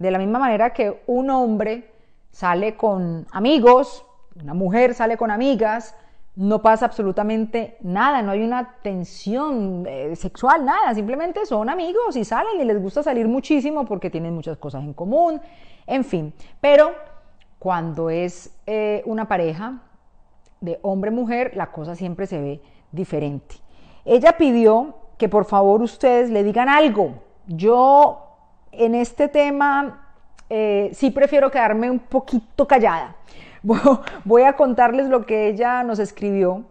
De la misma manera que un hombre sale con amigos, una mujer sale con amigas, no pasa absolutamente nada, no hay una tensión eh, sexual, nada, simplemente son amigos y salen y les gusta salir muchísimo porque tienen muchas cosas en común, en fin. Pero cuando es eh, una pareja de hombre-mujer, la cosa siempre se ve diferente. Ella pidió que por favor ustedes le digan algo. Yo en este tema eh, sí prefiero quedarme un poquito callada. Voy a contarles lo que ella nos escribió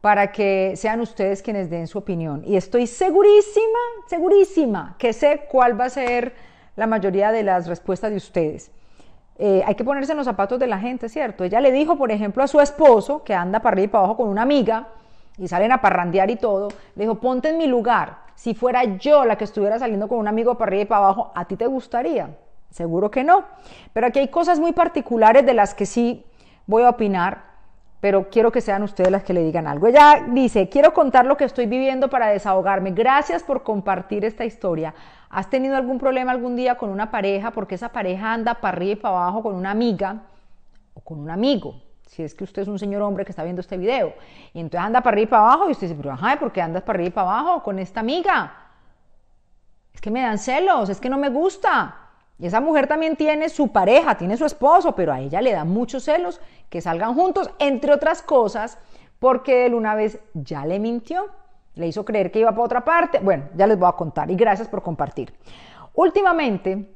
para que sean ustedes quienes den su opinión. Y estoy segurísima, segurísima, que sé cuál va a ser la mayoría de las respuestas de ustedes. Eh, hay que ponerse en los zapatos de la gente, ¿cierto? Ella le dijo, por ejemplo, a su esposo, que anda para arriba y para abajo con una amiga, y salen a parrandear y todo, le dijo, ponte en mi lugar si fuera yo la que estuviera saliendo con un amigo para arriba y para abajo, ¿a ti te gustaría? Seguro que no. Pero aquí hay cosas muy particulares de las que sí voy a opinar, pero quiero que sean ustedes las que le digan algo. Ella dice, quiero contar lo que estoy viviendo para desahogarme. Gracias por compartir esta historia. ¿Has tenido algún problema algún día con una pareja porque esa pareja anda para arriba y para abajo con una amiga o con un amigo? si es que usted es un señor hombre que está viendo este video, y entonces anda para arriba y para abajo, y usted dice, pero ajá, ¿por qué andas para arriba y para abajo con esta amiga? Es que me dan celos, es que no me gusta. Y esa mujer también tiene su pareja, tiene su esposo, pero a ella le da muchos celos que salgan juntos, entre otras cosas, porque él una vez ya le mintió, le hizo creer que iba para otra parte. Bueno, ya les voy a contar y gracias por compartir. Últimamente,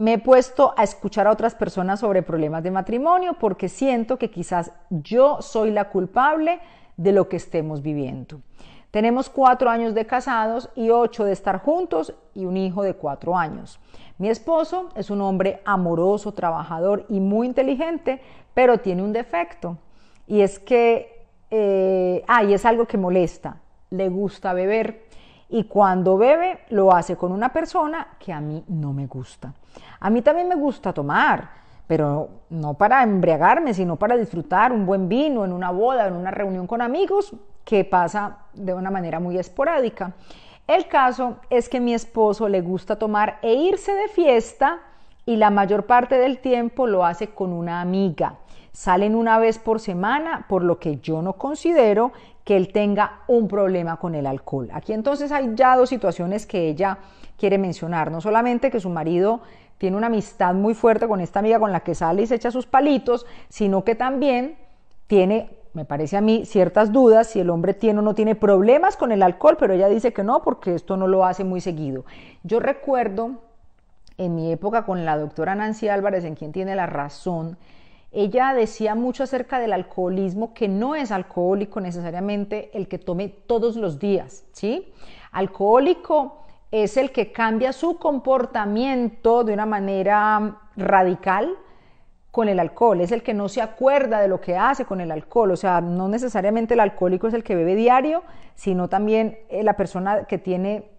me he puesto a escuchar a otras personas sobre problemas de matrimonio porque siento que quizás yo soy la culpable de lo que estemos viviendo. Tenemos cuatro años de casados y ocho de estar juntos y un hijo de cuatro años. Mi esposo es un hombre amoroso, trabajador y muy inteligente, pero tiene un defecto. Y es que, eh, ah, es algo que molesta. Le gusta beber y cuando bebe lo hace con una persona que a mí no me gusta. A mí también me gusta tomar, pero no para embriagarme, sino para disfrutar un buen vino en una boda, en una reunión con amigos, que pasa de una manera muy esporádica. El caso es que mi esposo le gusta tomar e irse de fiesta y la mayor parte del tiempo lo hace con una amiga salen una vez por semana, por lo que yo no considero que él tenga un problema con el alcohol. Aquí entonces hay ya dos situaciones que ella quiere mencionar, no solamente que su marido tiene una amistad muy fuerte con esta amiga con la que sale y se echa sus palitos, sino que también tiene, me parece a mí, ciertas dudas si el hombre tiene o no tiene problemas con el alcohol, pero ella dice que no, porque esto no lo hace muy seguido. Yo recuerdo en mi época con la doctora Nancy Álvarez, en quien tiene la razón, ella decía mucho acerca del alcoholismo, que no es alcohólico necesariamente el que tome todos los días, ¿sí? Alcohólico es el que cambia su comportamiento de una manera radical con el alcohol, es el que no se acuerda de lo que hace con el alcohol, o sea, no necesariamente el alcohólico es el que bebe diario, sino también eh, la persona que tiene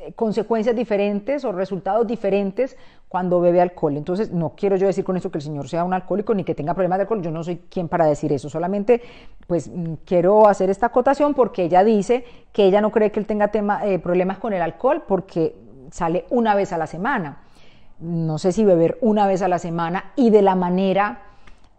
eh, consecuencias diferentes o resultados diferentes cuando bebe alcohol. Entonces, no quiero yo decir con esto que el señor sea un alcohólico ni que tenga problemas de alcohol, yo no soy quien para decir eso, solamente pues mm, quiero hacer esta acotación porque ella dice que ella no cree que él tenga eh, problemas con el alcohol porque sale una vez a la semana. No sé si beber una vez a la semana y de la manera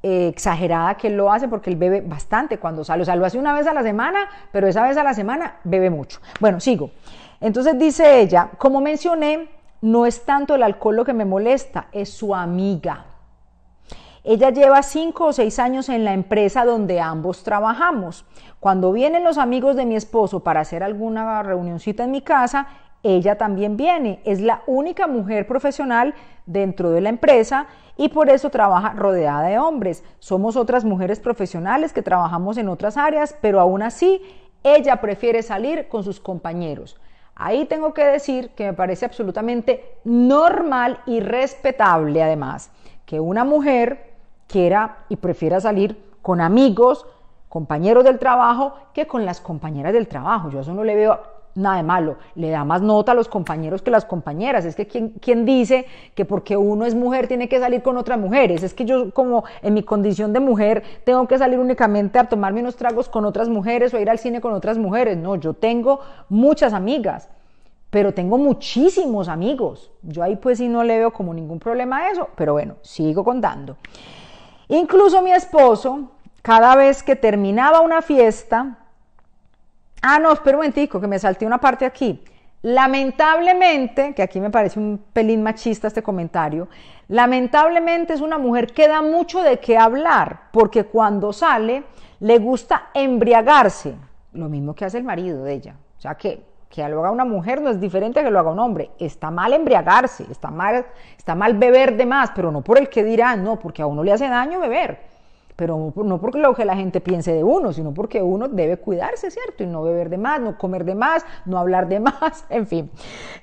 eh, exagerada que él lo hace porque él bebe bastante cuando sale, o sea, lo hace una vez a la semana, pero esa vez a la semana bebe mucho. Bueno, sigo. Entonces dice ella, como mencioné, no es tanto el alcohol lo que me molesta, es su amiga. Ella lleva cinco o seis años en la empresa donde ambos trabajamos. Cuando vienen los amigos de mi esposo para hacer alguna reunioncita en mi casa, ella también viene. Es la única mujer profesional dentro de la empresa y por eso trabaja rodeada de hombres. Somos otras mujeres profesionales que trabajamos en otras áreas, pero aún así ella prefiere salir con sus compañeros. Ahí tengo que decir que me parece absolutamente normal y respetable además que una mujer quiera y prefiera salir con amigos, compañeros del trabajo, que con las compañeras del trabajo. Yo eso no le veo nada de malo, le da más nota a los compañeros que a las compañeras. Es que quien, dice que porque uno es mujer tiene que salir con otras mujeres, es que yo como en mi condición de mujer tengo que salir únicamente a tomarme unos tragos con otras mujeres o ir al cine con otras mujeres. No, yo tengo muchas amigas, pero tengo muchísimos amigos. Yo ahí pues sí no le veo como ningún problema a eso, pero bueno, sigo contando. Incluso mi esposo, cada vez que terminaba una fiesta, Ah, no, espera un momentico, que me salté una parte aquí. Lamentablemente, que aquí me parece un pelín machista este comentario, lamentablemente es una mujer que da mucho de qué hablar, porque cuando sale le gusta embriagarse, lo mismo que hace el marido de ella. O sea que que lo haga una mujer no es diferente que lo haga un hombre. Está mal embriagarse, está mal, está mal beber de más, pero no por el que dirá, no, porque a uno le hace daño beber pero no porque lo que la gente piense de uno, sino porque uno debe cuidarse, ¿cierto? Y no beber de más, no comer de más, no hablar de más, en fin.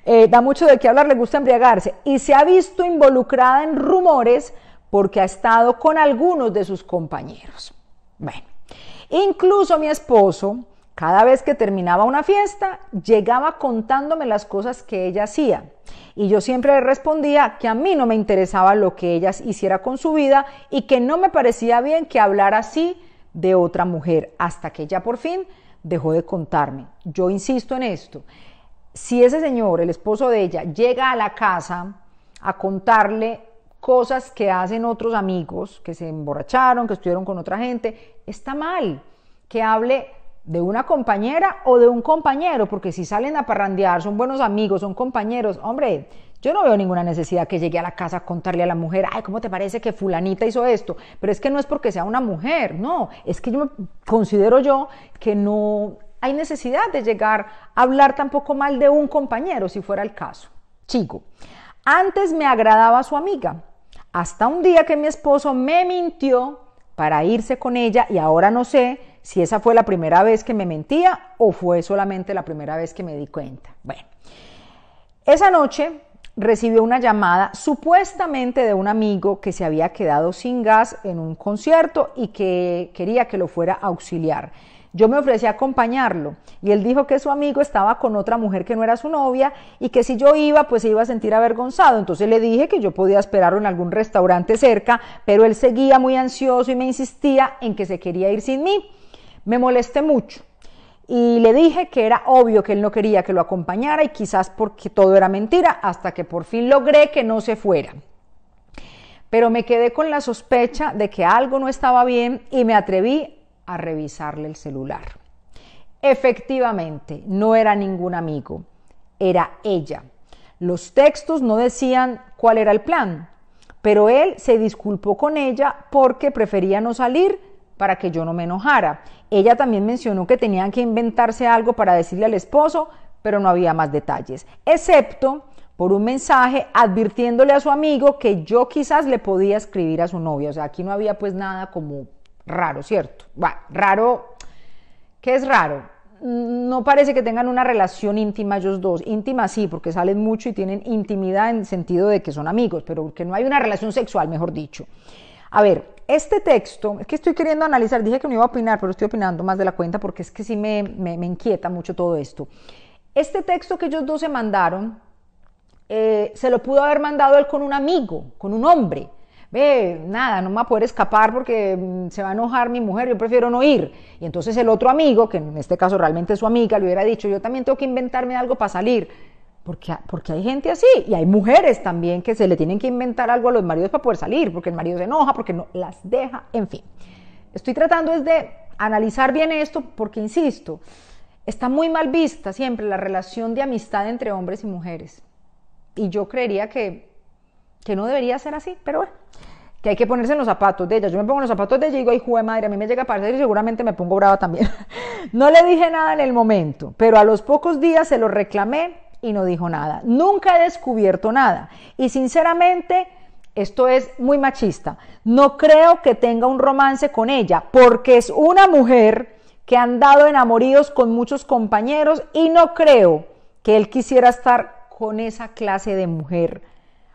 Eh, da mucho de qué hablar, le gusta embriagarse. Y se ha visto involucrada en rumores porque ha estado con algunos de sus compañeros. Bueno, incluso mi esposo cada vez que terminaba una fiesta, llegaba contándome las cosas que ella hacía. Y yo siempre le respondía que a mí no me interesaba lo que ella hiciera con su vida y que no me parecía bien que hablara así de otra mujer, hasta que ella por fin dejó de contarme. Yo insisto en esto. Si ese señor, el esposo de ella, llega a la casa a contarle cosas que hacen otros amigos, que se emborracharon, que estuvieron con otra gente, está mal que hable de una compañera o de un compañero, porque si salen a parrandear, son buenos amigos, son compañeros, hombre, yo no veo ninguna necesidad que llegue a la casa a contarle a la mujer, ay, ¿cómo te parece que fulanita hizo esto? Pero es que no es porque sea una mujer, no, es que yo considero yo que no hay necesidad de llegar a hablar tampoco mal de un compañero, si fuera el caso. Chico, antes me agradaba su amiga, hasta un día que mi esposo me mintió para irse con ella y ahora no sé si esa fue la primera vez que me mentía o fue solamente la primera vez que me di cuenta. Bueno, esa noche recibió una llamada supuestamente de un amigo que se había quedado sin gas en un concierto y que quería que lo fuera a auxiliar. Yo me ofrecí a acompañarlo y él dijo que su amigo estaba con otra mujer que no era su novia y que si yo iba pues se iba a sentir avergonzado. Entonces le dije que yo podía esperarlo en algún restaurante cerca, pero él seguía muy ansioso y me insistía en que se quería ir sin mí. Me molesté mucho y le dije que era obvio que él no quería que lo acompañara y quizás porque todo era mentira, hasta que por fin logré que no se fuera. Pero me quedé con la sospecha de que algo no estaba bien y me atreví a revisarle el celular. Efectivamente, no era ningún amigo, era ella. Los textos no decían cuál era el plan, pero él se disculpó con ella porque prefería no salir para que yo no me enojara ella también mencionó que tenían que inventarse algo para decirle al esposo, pero no había más detalles, excepto por un mensaje advirtiéndole a su amigo que yo quizás le podía escribir a su novia. O sea, aquí no había pues nada como raro, ¿cierto? Bueno, raro, ¿qué es raro? Mm, no parece que tengan una relación íntima ellos dos. Íntima sí, porque salen mucho y tienen intimidad en el sentido de que son amigos, pero que no hay una relación sexual, mejor dicho. A ver, este texto, es que estoy queriendo analizar, dije que no iba a opinar, pero estoy opinando más de la cuenta porque es que sí me, inquieta mucho todo esto. Este texto que ellos dos se mandaron, eh, se lo pudo haber mandado él con un amigo, con un hombre. Ve, nada, no me va a poder escapar porque mm, se va a enojar mi mujer, yo prefiero no ir. Y entonces el otro amigo, que en este caso realmente es su amiga, le hubiera dicho, yo también tengo que inventarme algo para salir porque, hay gente así y hay mujeres también que se le tienen que inventar algo a los maridos para poder salir, porque el marido se enoja, porque no las deja, en fin. Estoy tratando es de analizar bien esto porque, insisto, está muy mal vista siempre la relación de amistad entre hombres y mujeres. Y yo creería que, que no debería ser así, pero bueno, que hay que ponerse en los zapatos de ella. Yo me pongo los zapatos de ella y digo, ay, jue madre, a mí me llega a parecer y seguramente me pongo brava también. no le dije nada en el momento, pero a los pocos días se lo reclamé y no dijo nada. Nunca he descubierto nada. Y sinceramente, esto es muy machista. No creo que tenga un romance con ella, porque es una mujer que han dado enamoridos con muchos compañeros y no creo que él quisiera estar con esa clase de mujer,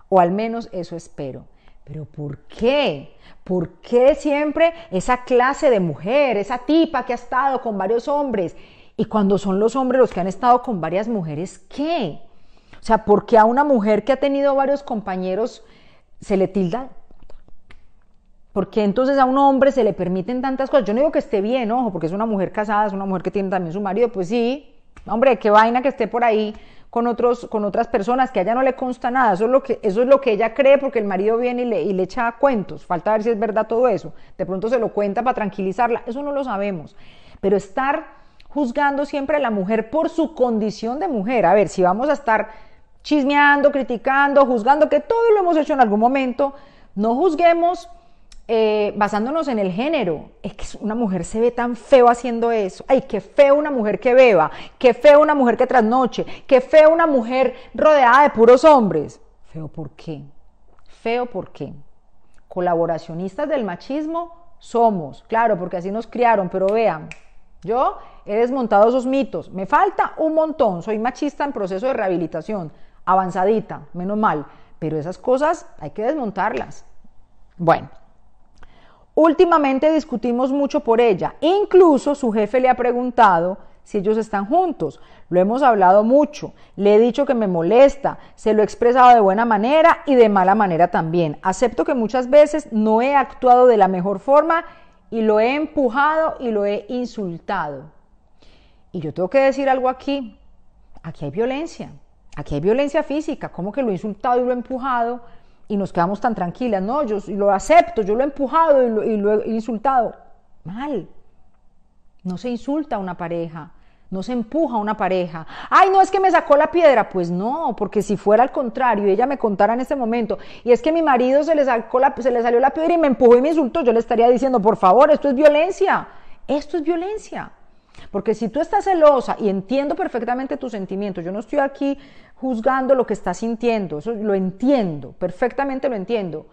o al menos eso espero. Pero ¿por qué? ¿Por qué siempre esa clase de mujer, esa tipa que ha estado con varios hombres, y cuando son los hombres los que han estado con varias mujeres, ¿qué? O sea, ¿por qué a una mujer que ha tenido varios compañeros se le tilda? ¿Por qué entonces a un hombre se le permiten tantas cosas? Yo no digo que esté bien, ojo, porque es una mujer casada, es una mujer que tiene también su marido, pues sí, hombre, qué vaina que esté por ahí con, otros, con otras personas, que a ella no le consta nada, eso es lo que, eso es lo que ella cree porque el marido viene y le, y le echa cuentos, falta ver si es verdad todo eso, de pronto se lo cuenta para tranquilizarla, eso no lo sabemos, pero estar juzgando siempre a la mujer por su condición de mujer. A ver, si vamos a estar chismeando, criticando, juzgando, que todo lo hemos hecho en algún momento, no juzguemos eh, basándonos en el género. Es que una mujer se ve tan feo haciendo eso. Ay, qué feo una mujer que beba, qué feo una mujer que trasnoche, qué feo una mujer rodeada de puros hombres. Feo por qué? Feo por qué? Colaboracionistas del machismo somos, claro, porque así nos criaron, pero vean, yo he desmontado esos mitos. Me falta un montón. Soy machista en proceso de rehabilitación, avanzadita, menos mal. Pero esas cosas hay que desmontarlas. Bueno, últimamente discutimos mucho por ella. Incluso su jefe le ha preguntado si ellos están juntos. Lo hemos hablado mucho. Le he dicho que me molesta. Se lo he expresado de buena manera y de mala manera también. Acepto que muchas veces no he actuado de la mejor forma y lo he empujado y lo he insultado. Y yo tengo que decir algo aquí, aquí hay violencia, aquí hay violencia física, ¿cómo que lo he insultado y lo he empujado? Y nos quedamos tan tranquilas, no, yo lo acepto, yo lo he empujado y lo, y lo he insultado. Mal, no se insulta a una pareja, no se empuja a una pareja. Ay, no es que me sacó la piedra. Pues no, porque si fuera al contrario y ella me contara en este momento, y es que mi marido se le, sacó se le salió la piedra y me empujó y me insultó, yo le estaría diciendo, por favor, esto es violencia. Esto es violencia. Porque si tú estás celosa y entiendo perfectamente tus sentimientos, yo no estoy aquí juzgando lo que estás sintiendo, eso lo entiendo, perfectamente lo entiendo,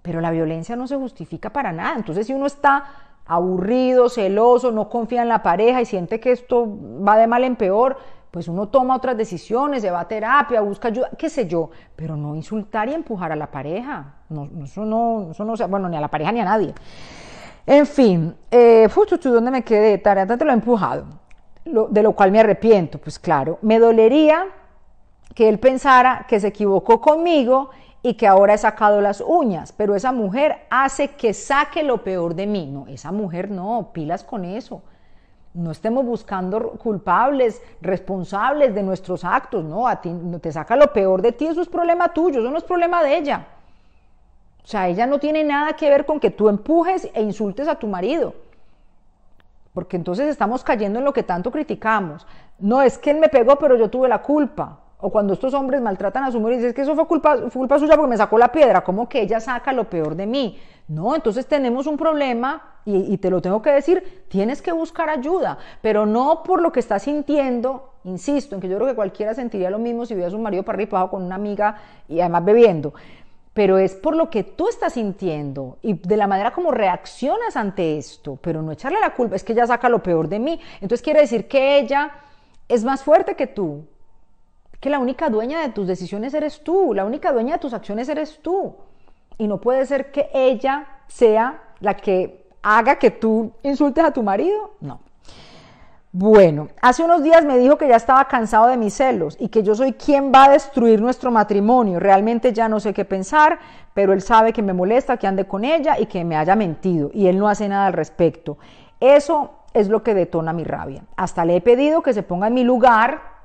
pero la violencia no se justifica para nada. Entonces, si uno está aburrido, celoso, no confía en la pareja y siente que esto va de mal en peor, pues uno toma otras decisiones, se va a terapia, busca ayuda, qué sé yo, pero no insultar y empujar a la pareja. No, eso no, eso no, bueno, ni a la pareja ni a nadie. En fin, eh, ¿dónde me quedé? Tarea, te lo he empujado, de lo cual me arrepiento, pues claro, me dolería que él pensara que se equivocó conmigo y que ahora he sacado las uñas, pero esa mujer hace que saque lo peor de mí. No, esa mujer no, pilas con eso. No estemos buscando culpables, responsables de nuestros actos, no, a ti no te saca lo peor de ti, eso es problema tuyo, eso no es problema de ella. O sea, ella no tiene nada que ver con que tú empujes e insultes a tu marido. Porque entonces estamos cayendo en lo que tanto criticamos. No es que él me pegó, pero yo tuve la culpa o cuando estos hombres maltratan a su mujer y dicen que eso fue culpa, culpa suya porque me sacó la piedra, como que ella saca lo peor de mí? No, entonces tenemos un problema y, te lo tengo que decir, tienes que buscar ayuda, pero no por lo que estás sintiendo, insisto, en que yo creo que cualquiera sentiría lo mismo si hubiera a su marido parripado con una amiga y además bebiendo, pero es por lo que tú estás sintiendo y de la manera como reaccionas ante esto, pero no echarle la culpa, es que ella saca lo peor de mí, entonces quiere decir que ella es más fuerte que tú, que la única dueña de tus decisiones eres tú, la única dueña de tus acciones eres tú. Y no puede ser que ella sea la que haga que tú insultes a tu marido. No. Bueno, hace unos días me dijo que ya estaba cansado de mis celos y que yo soy quien va a destruir nuestro matrimonio. Realmente ya no sé qué pensar, pero él sabe que me molesta que ande con ella y que me haya mentido y él no hace nada al respecto. Eso es lo que detona mi rabia. Hasta le he pedido que se ponga en mi lugar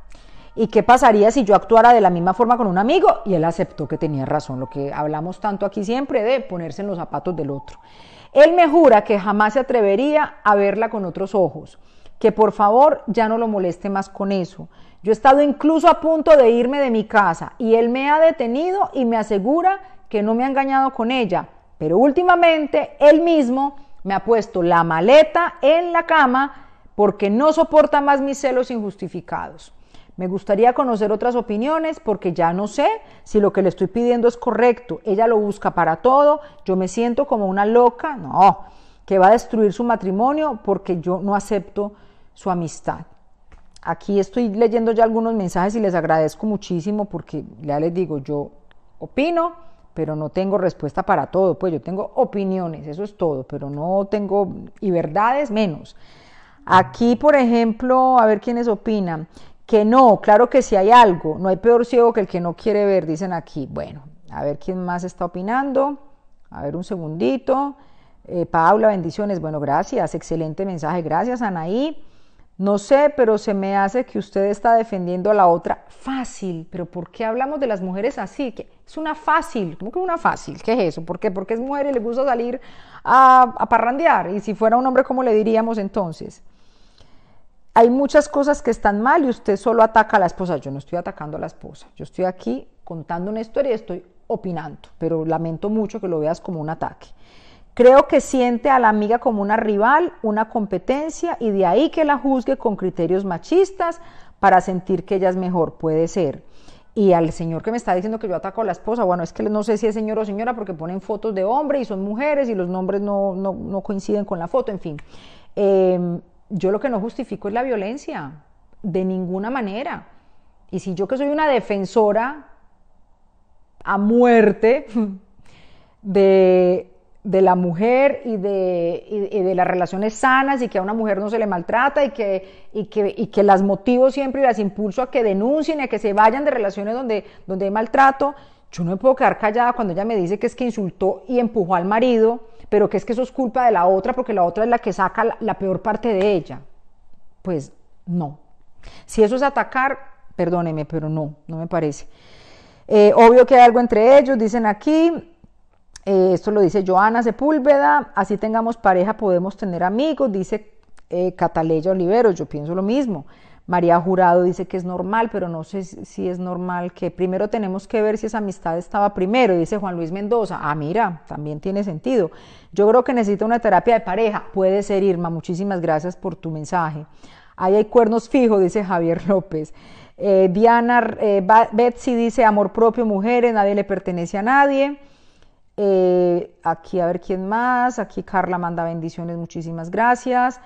¿Y qué pasaría si yo actuara de la misma forma con un amigo? Y él aceptó que tenía razón, lo que hablamos tanto aquí siempre de ponerse en los zapatos del otro. Él me jura que jamás se atrevería a verla con otros ojos, que por favor ya no lo moleste más con eso. Yo he estado incluso a punto de irme de mi casa y él me ha detenido y me asegura que no me ha engañado con ella, pero últimamente él mismo me ha puesto la maleta en la cama porque no soporta más mis celos injustificados. Me gustaría conocer otras opiniones porque ya no sé si lo que le estoy pidiendo es correcto. Ella lo busca para todo, yo me siento como una loca, no, que va a destruir su matrimonio porque yo no acepto su amistad. Aquí estoy leyendo ya algunos mensajes y les agradezco muchísimo porque ya les digo, yo opino, pero no tengo respuesta para todo. Pues yo tengo opiniones, eso es todo, pero no tengo, y verdades menos. Aquí, por ejemplo, a ver quiénes opinan. Que no, claro que sí hay algo. No hay peor ciego que el que no quiere ver, dicen aquí. Bueno, a ver quién más está opinando. A ver un segundito. Eh, Paula, bendiciones. Bueno, gracias. Excelente mensaje. Gracias, Anaí. No sé, pero se me hace que usted está defendiendo a la otra fácil. Pero ¿por qué hablamos de las mujeres así? que Es una fácil. ¿Cómo que una fácil? ¿Qué es eso? ¿Por qué? Porque es mujer y le gusta salir a, a parrandear. Y si fuera un hombre, ¿cómo le diríamos entonces? hay muchas cosas que están mal y usted solo ataca a la esposa. Yo no estoy atacando a la esposa, yo estoy aquí contando una historia y estoy opinando, pero lamento mucho que lo veas como un ataque. Creo que siente a la amiga como una rival, una competencia y de ahí que la juzgue con criterios machistas para sentir que ella es mejor, puede ser. Y al señor que me está diciendo que yo ataco a la esposa, bueno, es que no sé si es señor o señora porque ponen fotos de hombre y son mujeres y los nombres no, coinciden con la foto, en fin. Eh, yo lo que no justifico es la violencia, de ninguna manera. Y si yo que soy una defensora a muerte de, de la mujer y de, de, las relaciones sanas y que a una mujer no se le maltrata y que, y que, las motivo siempre y las impulso a que denuncien, y a que se vayan de relaciones donde, donde hay maltrato, yo no me puedo quedar callada cuando ella me dice que es que insultó y empujó al marido pero que es que eso es culpa de la otra porque la otra es la que saca la, peor parte de ella. Pues no. Si eso es atacar, perdóneme, pero no, no me parece. Eh, obvio que hay algo entre ellos, dicen aquí, eh, esto lo dice Joana Sepúlveda, así tengamos pareja podemos tener amigos, dice eh, Cataleya Olivero, yo pienso lo mismo. María Jurado dice que es normal, pero no sé si es normal que primero tenemos que ver si esa amistad estaba primero, dice Juan Luis Mendoza. Ah, mira, también tiene sentido. Yo creo que necesita una terapia de pareja. Puede ser, Irma, muchísimas gracias por tu mensaje. Ahí hay cuernos fijos, dice Javier López. Eh, Diana eh, Betsy dice amor propio, mujeres, nadie le pertenece a nadie. Eh, aquí a ver quién más. Aquí Carla manda bendiciones, muchísimas gracias.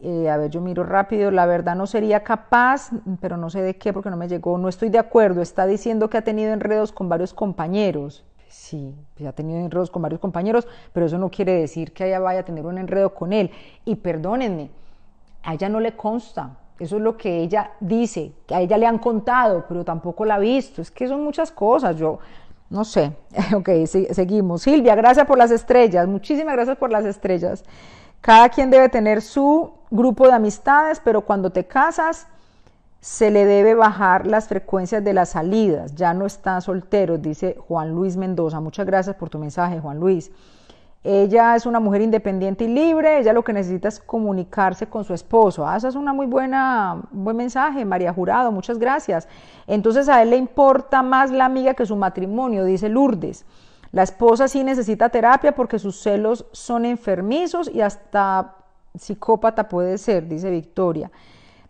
Eh, a ver, yo miro rápido, la verdad no sería capaz, pero no sé de qué porque no me llegó, no estoy de acuerdo, está diciendo que ha tenido enredos con varios compañeros. Sí, pues ha tenido enredos con varios compañeros, pero eso no quiere decir que ella vaya a tener un enredo con él. Y perdónenme, a ella no le consta, eso es lo que ella dice, que a ella le han contado, pero tampoco la ha visto. Es que son muchas cosas, yo no sé. ok, seguimos. Silvia, gracias por las estrellas, muchísimas gracias por las estrellas. Cada quien debe tener su grupo de amistades, pero cuando te casas se le debe bajar las frecuencias de las salidas. Ya no está soltero, dice Juan Luis Mendoza. Muchas gracias por tu mensaje, Juan Luis. Ella es una mujer independiente y libre, ella lo que necesita es comunicarse con su esposo. Ah, es una muy buena buen mensaje, María Jurado, muchas gracias. Entonces a él le importa más la amiga que su matrimonio, dice Lourdes. La esposa sí necesita terapia porque sus celos son enfermizos y hasta psicópata puede ser, dice Victoria.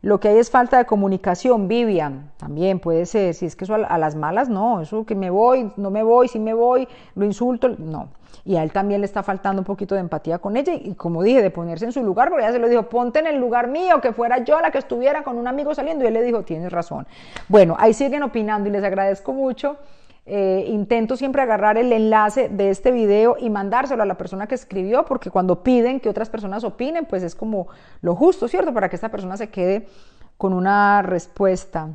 Lo que hay es falta de comunicación, Vivian, también puede ser. Si es que eso a, las malas, no, eso que me voy, no me voy, si me voy, lo insulto, no. Y a él también le está faltando un poquito de empatía con ella y como dije, de ponerse en su lugar, porque ya se lo dijo, ponte en el lugar mío, que fuera yo la que estuviera con un amigo saliendo. Y él le dijo, tienes razón. Bueno, ahí siguen opinando y les agradezco mucho. Eh, intento siempre agarrar el enlace de este video y mandárselo a la persona que escribió, porque cuando piden que otras personas opinen, pues es como lo justo, ¿cierto? Para que esta persona se quede con una respuesta.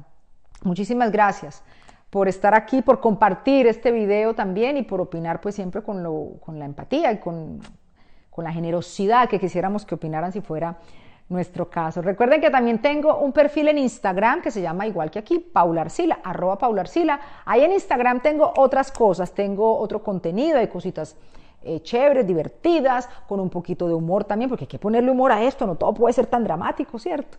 Muchísimas gracias por estar aquí, por compartir este video también y por opinar pues siempre con, la empatía y con, con la generosidad que quisiéramos que opinaran si fuera nuestro caso. Recuerden que también tengo un perfil en Instagram que se llama igual que aquí, Paularcila, arroba Paularcila. Ahí en Instagram tengo otras cosas, tengo otro contenido, de cositas eh, chéveres, divertidas, con un poquito de humor también, porque hay que ponerle humor a esto, no todo puede ser tan dramático, ¿cierto?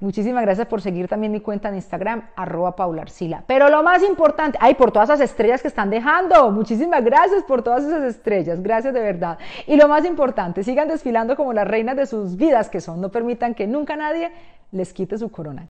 Muchísimas gracias por seguir también mi cuenta en Instagram, arroba paularcila. Pero lo más importante, ay, por todas esas estrellas que están dejando, muchísimas gracias por todas esas estrellas, gracias de verdad. Y lo más importante, sigan desfilando como las reinas de sus vidas que son, no permitan que nunca nadie les quite su corona.